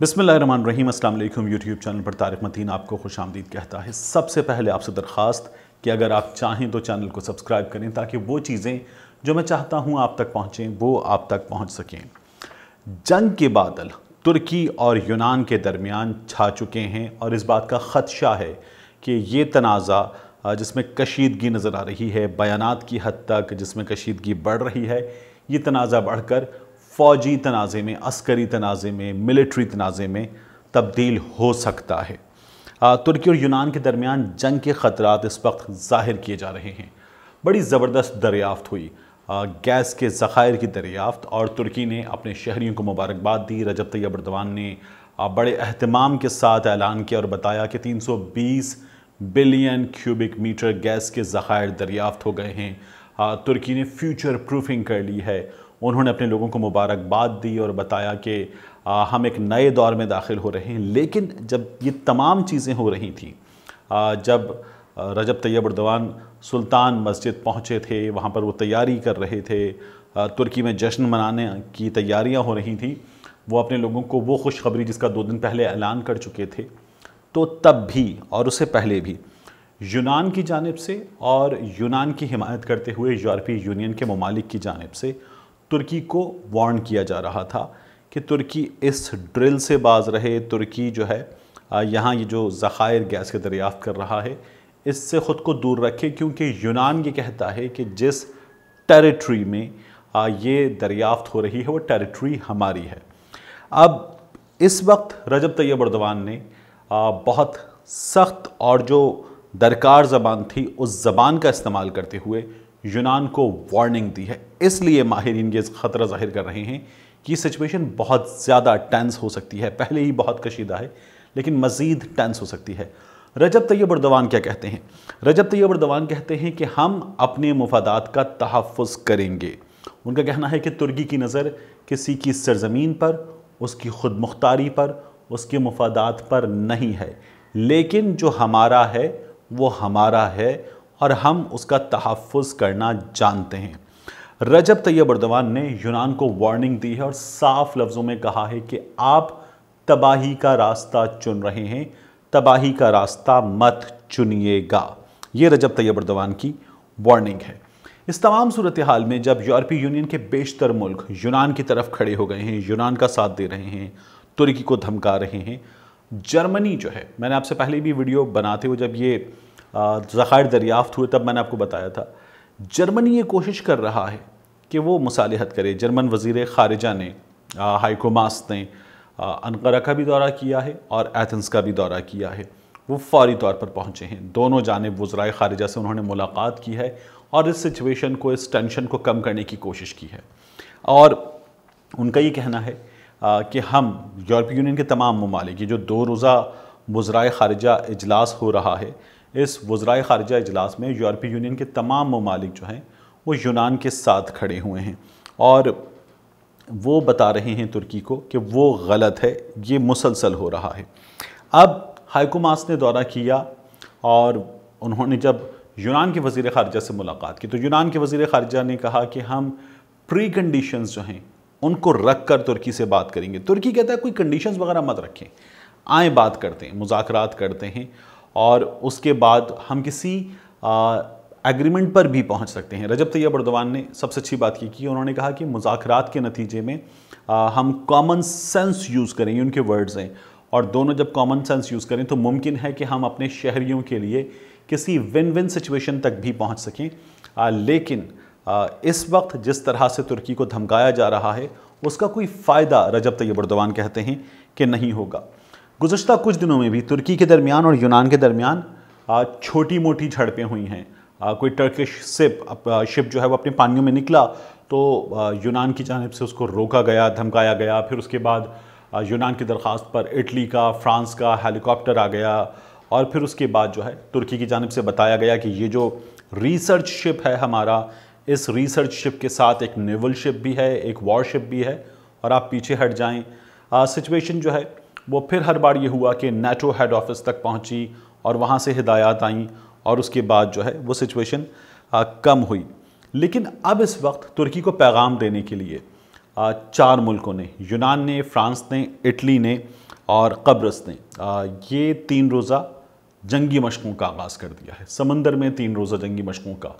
बिसमान रहीम असल YouTube channel पर तारक मतीन आपको खुश आमदीद कहता है सबसे पहले आपसे दरख्वास्त कि अगर आप चाहें तो चैनल को सब्सक्राइब करें ताकि वो चीज़ें जो मैं चाहता हूं आप तक पहुंचें वो आप तक पहुंच सकें जंग के बादल तुर्की और यूनान के दरमियान छा चुके हैं और इस बात का ख़दशा है कि ये तनाज़ा जिसमें कशीदगी नज़र आ रही है बयानात की हद तक जिसमें कशीदगी बढ़ रही है ये तनाज़ा बढ़कर फ़ौजी तनाज़े में अस्करी तनाज़े में मिलिट्री तनाज़े में तब्दील हो सकता है तुर्की और यूनान के दरमियान जंग के ख़तरा इस वक्त ज़ाहिर किए जा रहे हैं बड़ी ज़बरदस्त दरियाफ़त हुई गैस के ज़ख़ायर की दरियाफ़त और तुर्की ने अपने शहरीों को मुबारकबाद दी रजब तैयब बर्दवान ने बड़े अहतमाम के साथ ऐलान किया और बताया कि 320 बिलियन क्यूबिक मीटर गैस के ज़ख़ायर दरियाफ़त हो गए हैं तुर्की ने फ्यूचर प्रूफिंग कर ली है उन्होंने अपने लोगों को मुबारकबाद दी और बताया कि हम एक नए दौर में दाखिल हो रहे हैं लेकिन जब ये तमाम चीज़ें हो रही थी जब रजब तैयब उर्दवान सुल्तान मस्जिद पहुँचे थे वहाँ पर वो तैयारी कर रहे थे तुर्की में जश्न मनाने की तैयारियाँ हो रही थी वो अपने लोगों को वो खुशखबरी जिसका दो दिन पहले ऐलान कर चुके थे तो तब भी और उससे पहले भी यूनान की जानब से और यूनान की हिमायत करते हुए यूरोपीय यूनियन के ममालिक की जानब से तुर्की को वार्न किया जा रहा था कि तुर्की इस ड्रिल से बाज रहे तुर्की जो है यहाँ ये जो ज़ख़ायर गैस के दरियाफ़्त कर रहा है इससे ख़ुद को दूर रखे क्योंकि यूनान ये कहता है कि जिस टेरिटरी में ये दरियाफ्त हो रही है वो टेरिटरी हमारी है अब इस वक्त रजब तैयब अर्दवान ने बहुत सख्त और जो दरकार ज़बान थी उस ज़बान का इस्तेमाल करते हुए यूनान को वार्निंग दी है इसलिए माहरीन ये ख़तरा जाहिर कर रहे हैं कि ये सिचुएशन बहुत ज़्यादा टेंस हो सकती है पहले ही बहुत कशीदा है लेकिन मज़ीद टेंस हो सकती है रजब तैयब उर्दवान क्या कहते हैं रजब तैयब उर्दवान कहते हैं कि हम अपने मफादात का तहफ़ करेंगे उनका कहना है कि तुर्की की नज़र किसी की सरजमीन पर उसकी खुद मुख्तारी पर उसके मफादात पर नहीं है लेकिन जो हमारा है वो हमारा है और हम उसका तहफ़ करना जानते हैं रजब तैयब अर्दवान ने यूनान को वार्निंग दी है और साफ लफ्ज़ों में कहा है कि आप तबाही का रास्ता चुन रहे हैं तबाही का रास्ता मत चुनिएगा ये रजब तैयब अर्दवान की वार्निंग है इस तमाम सूरत हाल में जब यूरोपीय यूनियन के बेशतर मुल्क यूनान की तरफ खड़े हो गए हैं यूनान का साथ दे रहे हैं तुर्की को धमका रहे हैं जर्मनी जो है मैंने आपसे पहले भी वीडियो बनाते हुए जब ये ज़ख़ायर दरियाफ़त हुए तब मैंने आपको बताया था जर्मनी ये कोशिश कर रहा है कि वो मुसालहत करे जर्मन वजीर ख़ारजा ने हाइकोमास ने अनकरा का भी दौरा किया है और एथेंस का भी दौरा किया है वो फौरी तौर पर पहुँचे हैं दोनों जानब वजराय ख़ारजा से उन्होंने मुलाकात की है और इस सिचुएशन को इस टेंशन को कम करने की कोशिश की है और उनका ये कहना है कि हम यूरोपीय यूनियन के तमाम ममालिक जो दो रोज़ा वजराय ख़ारजा इजलास हो रहा है इस वज्रा खारजा इजलास में यूरोपीय यूनियन के तमाम ममालिक जो हैं वो यूनान के साथ खड़े हुए हैं और वो बता रहे हैं तुर्की को कि वो गलत है ये मुसलसल हो रहा है अब हाइकुमास ने दौरा किया और उन्होंने जब यूनान के वजीर खारजा से मुलाकात की तो यूनान के वजीर खारजा ने कहा कि हम प्री कंडीशन जो हैं उनको रख कर तुर्की से बात करेंगे तुर्की कहता है कोई कंडीशंस वगैरह मत रखें आए बात करते हैं मुजाकरात करते हैं और उसके बाद हम किसी एग्रीमेंट पर भी पहुंच सकते हैं रजब तैयब अरदवान ने सबसे अच्छी बात की कि उन्होंने कहा कि मुजाकरात के नतीजे में आ, हम कॉमन सेंस यूज़ करेंगे उनके वर्ड्स हैं और दोनों जब कॉमन सेंस यूज़ करें तो मुमकिन है कि हम अपने शहरीों के लिए किसी विन विन सिचुएशन तक भी पहुँच सकें आ, लेकिन आ, इस वक्त जिस तरह से तुर्की को धमकाया जा रहा है उसका कोई फ़ायदा रजब तैयब अरदवान कहते हैं कि नहीं होगा गुजशत कुछ दिनों में भी तुर्की के दरमियान और यूनान के दरमियान छोटी मोटी झड़पें हुई हैं कोई टर्किश सिप शिप जो है वो अपने पानियों में निकला तो यूनान की जानब से उसको रोका गया धमकाया गया फिर उसके बाद यूनान की दरख्वास्त पर इटली का फ्रांस का हेलीकॉप्टर आ गया और फिर उसके बाद जो है तुर्की की जानब से बताया गया कि ये जो रिसर्च शिप है हमारा इस रिसर्च शिप के साथ एक नेवल शिप भी है एक वॉर शिप भी है और आप पीछे हट जाएं सिचुएशन जो है वो फिर हर बार ये हुआ कि नेटो हेड ऑफिस तक पहुंची और वहाँ से हिदायत आईं और उसके बाद जो है वो सिचुएशन कम हुई लेकिन अब इस वक्त तुर्की को पैगाम देने के लिए आ, चार मुल्कों ने यूनान ने फ्रांस ने इटली ने और कब्रस ने आ, ये तीन रोज़ा जंगी मशकों का आगाज़ कर दिया है समंदर में तीन रोज़ा जंगी मशकों का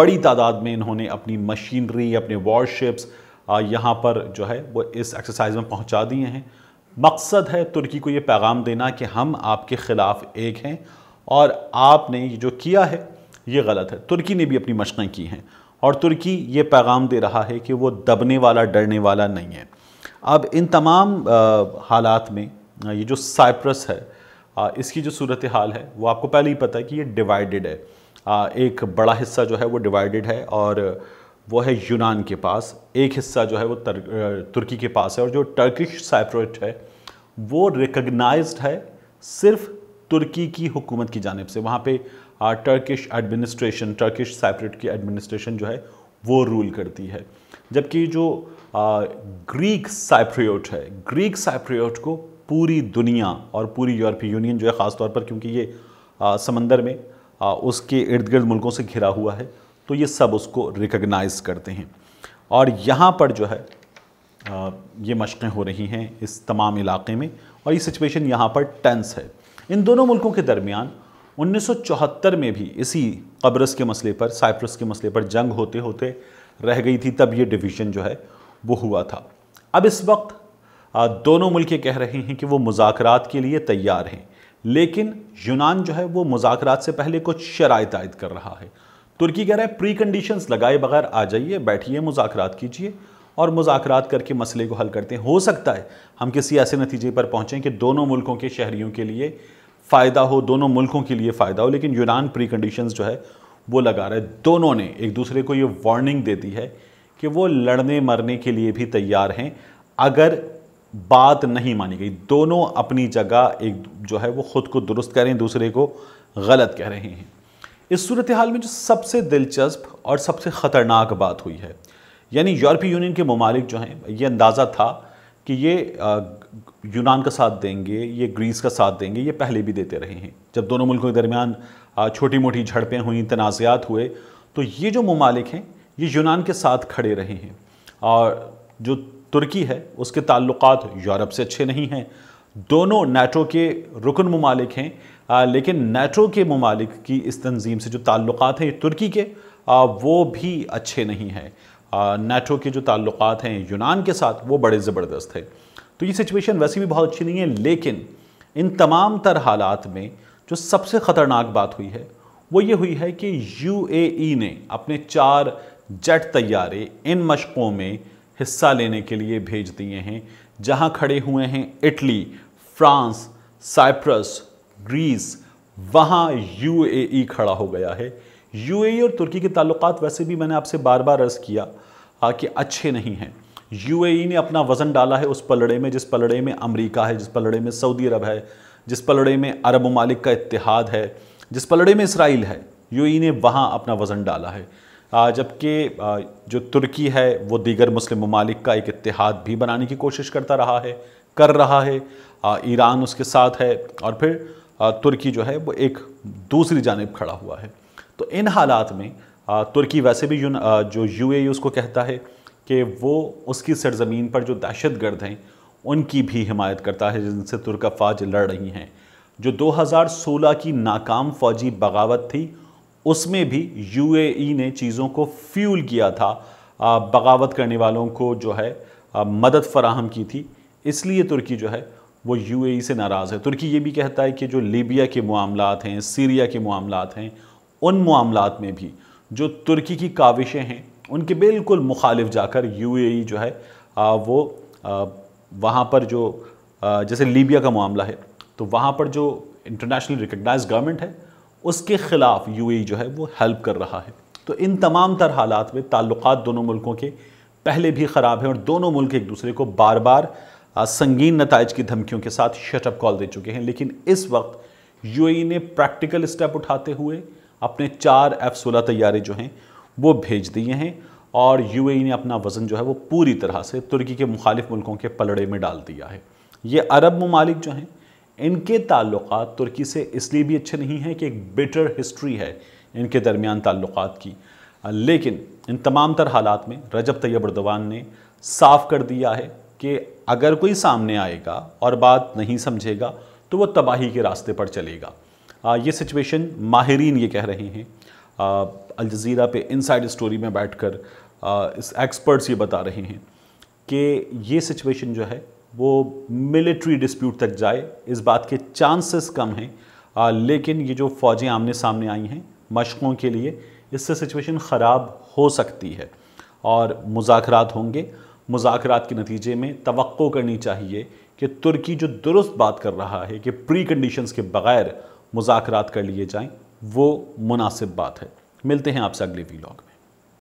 बड़ी तादाद में इन्होंने अपनी मशीनरी अपने वॉरशिप्स यहाँ पर जो है वो इस एक्सरसाइज में पहुँचा दिए हैं मकसद है तुर्की को ये पैगाम देना कि हम आपके ख़िलाफ़ एक हैं और आपने ये जो किया है ये गलत है तुर्की ने भी अपनी मशक़ें की हैं और तुर्की ये पैगाम दे रहा है कि वो दबने वाला डरने वाला नहीं है अब इन तमाम हालात में ये जो साइप्रस है इसकी जो सूरत हाल है वो आपको पहले ही पता है कि ये डिवाइडेड है एक बड़ा हिस्सा जो है वो डिवाइडेड है और वो है यूनान के पास एक हिस्सा जो है वो तुर्की के पास है और जो टर्किश साइप्रट है वो रिकगनाइज है सिर्फ तुर्की की हुकूमत की जानब से वहाँ पे टर्किश एडमिनिस्ट्रेशन टर्किश सेपरेट की एडमिनिस्ट्रेशन जो है वो रूल करती है जबकि जो आ, ग्रीक साइप्रियोट है ग्रीक साइप्रियोट को पूरी दुनिया और पूरी यूरोपीय यूनियन जो है ख़ास तौर पर क्योंकि ये आ, समंदर में आ, उसके इर्द गिर्द मुल्कों से घिरा हुआ है तो ये सब उसको रिकगनाइज़ करते हैं और यहाँ पर जो है ये मशक़ें हो रही हैं इस तमाम इलाके में और ये सिचुएशन यहाँ पर टेंस है इन दोनों मुल्कों के दरमियान 1974 में भी इसी कब्रस के मसले पर साइप्रस के मसले पर जंग होते होते रह गई थी तब ये डिवीज़न जो है वो हुआ था अब इस वक्त दोनों मुल्क कह रहे हैं कि वो मुजाकरात के लिए तैयार हैं लेकिन यूनान जो है वो मुजाकरात से पहले कुछ शराय आयद कर रहा है तुर्की कह रहा है प्री कंडीशन लगाए बगैर आ जाइए बैठिए मुजाकरात कीजिए और मुजाकर करके मसले को हल करते हैं हो सकता है हम किसी ऐसे नतीजे पर पहुँचें कि दोनों मुल्कों के शहरीों के लिए फ़ायदा हो दोनों मुल्कों के लिए फ़ायदा हो लेकिन यूनान प्री कंडीशन जो है वो लगा रहे दोनों ने एक दूसरे को ये वार्निंग दे दी है कि वो लड़ने मरने के लिए भी तैयार हैं अगर बात नहीं मानी गई दोनों अपनी जगह एक जो है वो ख़ुद को दुरुस्त करें दूसरे को गलत कह रहे हैं इस सूरत हाल में जो सबसे दिलचस्प और सबसे ख़तरनाक बात हुई है यानी यूरोपीय यूनियन के ममालिक जो हैं ये अंदाज़ा था कि ये यूनान का साथ देंगे ये ग्रीस का साथ देंगे ये पहले भी देते रहे हैं जब दोनों मुल्कों के दरमियान छोटी मोटी झड़पें हुई तनाज़ात हुए तो ये जो ममालिक हैं ये यूनान के साथ खड़े रहे हैं और जो तुर्की है उसके ताल्लुक यूरोप से अच्छे नहीं हैं दोनों नेटो के रुकन ममालिक हैं आ, लेकिन नेटो के ममालिक की इस तंजीम से जो ताल्लुक हैं तुर्की के आ, वो भी अच्छे नहीं हैं नेटो के जो ताल्लुक़ हैं यूनान के साथ वो बड़े ज़बरदस्त थे तो ये सिचुएशन वैसे भी बहुत अच्छी नहीं है लेकिन इन तमाम तर हालात में जो सबसे ख़तरनाक बात हुई है वो ये हुई है कि यूएई e ने अपने चार जेट तैयारे इन मशक़ों में हिस्सा लेने के लिए भेज दिए हैं जहाँ खड़े हुए हैं इटली फ्रांस साइप्रस ग्रीस वहाँ यूएई e खड़ा हो गया है यूएई और तुर्की के ताल्लुकात वैसे भी मैंने आपसे बार बार अर्ज़ किया कि अच्छे नहीं हैं यूएई ने अपना वज़न डाला है उस पलड़े में जिस पलड़े में अमेरिका है जिस पलड़े में सऊदी अरब है जिस पलड़े में अरब ममालिक का इतिहाद है जिस पलड़े में इसराइल है यूएई ने वहाँ अपना वज़न डाला है जबकि जो तुर्की है वो दीगर मुस्लिम ममालिक का एक इतिहाद भी बनाने की कोशिश करता रहा है कर रहा है ईरान उसके साथ है और फिर तुर्की जो है वो एक दूसरी जानब खड़ा हुआ है तो इन हालात में तुर्की वैसे भी यून जो यू उसको कहता है कि वो उसकी सरजमीन पर जो दहशत गर्द हैं उनकी भी हिमायत करता है जिनसे तुर्क अफवाज लड़ रही हैं जो 2016 की नाकाम फौजी बगावत थी उसमें भी यूएई ने चीज़ों को फ्यूल किया था बगावत करने वालों को जो है मदद फराहम की थी इसलिए तुर्की जो है वो यूएई से नाराज़ है तुर्की ये भी कहता है कि जो लीबिया के मामला हैं सीरिया के मामला हैं उन मामला में भी जो तुर्की की काविशें हैं उनके बिल्कुल मुखालिफ जाकर यूएई जो है आ, वो आ, वहाँ पर जो आ, जैसे लीबिया का मामला है तो वहाँ पर जो इंटरनेशनल रिकगनाइज गवर्नमेंट है उसके ख़िलाफ़ यूएई जो है वो हेल्प कर रहा है तो इन तमाम तर हालात में ताल्लुक दोनों मुल्कों के पहले भी ख़राब हैं और दोनों मुल्क एक दूसरे को बार बार संगीन नतज की धमकियों के साथ शटअप कॉल दे चुके हैं लेकिन इस वक्त यू ने प्रैक्टिकल स्टेप उठाते हुए अपने चार एफ सोलह तैयारे जो हैं वो भेज दिए हैं और यूएई e ने अपना वज़न जो है वो पूरी तरह से तुर्की के मुखालिफ मुल्कों के पलड़े में डाल दिया है ये अरब ममालिक जो हैं इनके ताल्लुक तुर्की से इसलिए भी अच्छे नहीं हैं कि एक बेटर हिस्ट्री है इनके दरमियान ताल्लुक की लेकिन इन तमाम तर हालात में रजब तैयब अरदवान ने साफ कर दिया है कि अगर कोई सामने आएगा और बात नहीं समझेगा तो वह तबाही के रास्ते पर चलेगा ये सिचुएशन माहरीन ये कह रहे हैं अलजीरा पे इनसाइड स्टोरी में बैठकर इस एक्सपर्ट्स ये बता रहे हैं कि ये सिचुएशन जो है वो मिलिट्री डिस्प्यूट तक जाए इस बात के चांसेस कम हैं लेकिन ये जो फ़ौजें आमने सामने आई हैं मशक़ों के लिए इससे सिचुएशन ख़राब हो सकती है और मुजाकर होंगे मुजाकर के नतीजे में तो करनी चाहिए कि तुर्की जो दुरुस्त बात कर रहा है कि प्री कंडीशन के बग़ैर मुजाकर कर लिए जाएँ वो मुनासिब बात है मिलते हैं आपसे अगले वीलॉग में